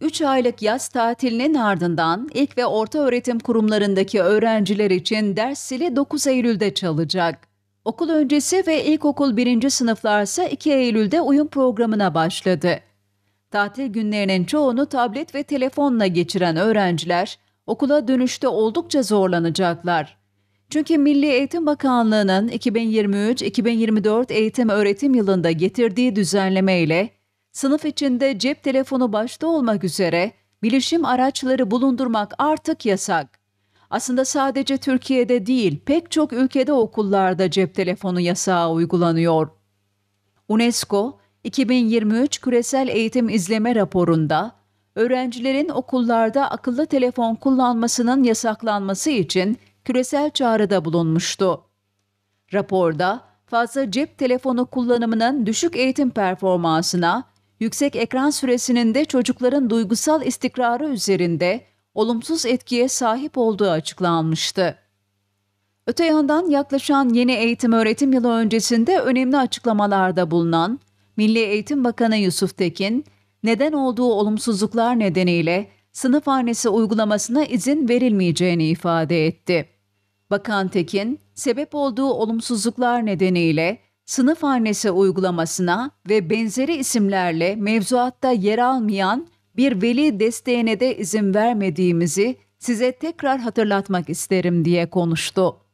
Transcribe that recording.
3 aylık yaz tatilinin ardından ilk ve orta öğretim kurumlarındaki öğrenciler için ders zili 9 Eylül'de çalacak. Okul öncesi ve ilkokul 1. sınıflar ise 2 Eylül'de uyum programına başladı. Tatil günlerinin çoğunu tablet ve telefonla geçiren öğrenciler okula dönüşte oldukça zorlanacaklar. Çünkü Milli Eğitim Bakanlığı'nın 2023-2024 eğitim öğretim yılında getirdiği düzenleme ile Sınıf içinde cep telefonu başta olmak üzere bilişim araçları bulundurmak artık yasak. Aslında sadece Türkiye'de değil, pek çok ülkede okullarda cep telefonu yasağı uygulanıyor. UNESCO 2023 Küresel Eğitim İzleme Raporu'nda öğrencilerin okullarda akıllı telefon kullanmasının yasaklanması için küresel çağrıda bulunmuştu. Raporda fazla cep telefonu kullanımının düşük eğitim performansına yüksek ekran süresinin de çocukların duygusal istikrarı üzerinde olumsuz etkiye sahip olduğu açıklanmıştı. Öte yandan yaklaşan yeni eğitim öğretim yılı öncesinde önemli açıklamalarda bulunan Milli Eğitim Bakanı Yusuf Tekin, neden olduğu olumsuzluklar nedeniyle sınıf hanesi uygulamasına izin verilmeyeceğini ifade etti. Bakan Tekin, sebep olduğu olumsuzluklar nedeniyle sınıf annesi uygulamasına ve benzeri isimlerle mevzuatta yer almayan bir veli desteğine de izin vermediğimizi size tekrar hatırlatmak isterim diye konuştu.